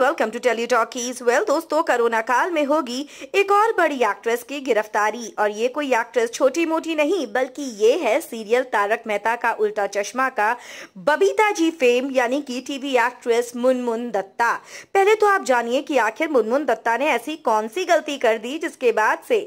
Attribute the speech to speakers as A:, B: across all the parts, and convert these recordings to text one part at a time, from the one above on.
A: welcome to tele talkies well दोस्तों corona काल में होगी एक और बड़ी एक्ट्रेस की गिरफ्तारी और ये कोई एक्ट्रेस छोटी मोटी नहीं बल्कि ये है सीरियल तारक मेहता का उल्टा चश्मा का बबीता जी फेम यानी कि टीवी एक्ट्रेस मुनमुन दत्ता पहले तो आप जानिए कि आखिर मुनमुन दत्ता ने ऐसी कौन सी गलती कर दी जिसके बाद से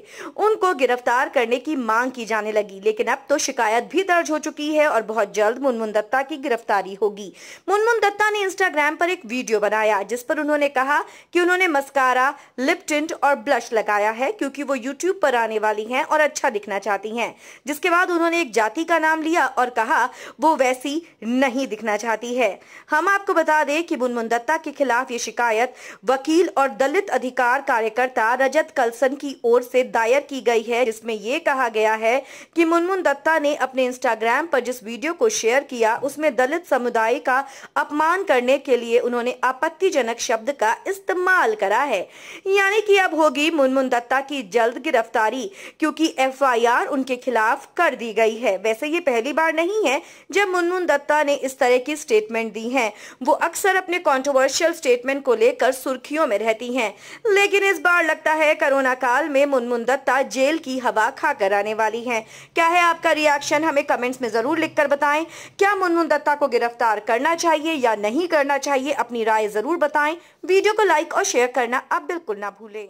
A: उनको गिरफ्तार करने की मांग की जाने लगी लेकिन अब तो शिकायत भी दर्ज हो चुकी है और बहुत जल्द मुनमुन दत्ता की गिरफ्तारी होगी मुनमुन दत्ता ने इंस्टाग्राम पर एक वीडियो बनाया जिस पर उन्होंने कहा कि उन्होंने मस्कारा लिप टिंट और ब्लश लगाया है क्योंकि वो यूट्यूब पर आने वाली हैं और अच्छा दिखना चाहती हैं जिसके बाद उन्होंने एक जाति का नाम लिया और कहा वो वैसी नहीं दिखना चाहती है हम आपको बता दें कि मुनमुन दत्ता के खिलाफ ये शिकायत वकील और दलित अधिकार कार्यकर्ता रजत कलसन की ओर से दायर की गई है जिसमें ये कहा गया है कि मुनमुन दत्ता ने अपने इंस्टाग्राम पर जिस वीडियो को शेयर किया उसमें दलित समुदाय का अपमान करने के लिए उन्होंने आपत्तिजनक शब्द का इस्तेमाल करा है यानी कि अब होगी मुनमुन दत्ता की जल्द गिरफ्तारी क्योंकि एफआईआर उनके खिलाफ कर दी गई है वैसे ये पहली बार नहीं है जब मुनमुन दत्ता ने इस तरह की स्टेटमेंट दी है वो अक्सर अपने कॉन्ट्रोवर्शियल स्टेटमेंट को लेकर सुर्खियों में रहती है लेकिन इस बार लगता है कोरोना काल में मुनमुन दत्ता जेल की हवा खाकर आने वाली है क्या है आपका रिएक्शन हमें कमेंट्स में जरूर लिखकर बताएं क्या मुनमुन दत्ता को गिरफ्तार करना चाहिए या नहीं करना चाहिए अपनी राय जरूर बताएं वीडियो को लाइक और शेयर करना आप बिल्कुल ना भूलें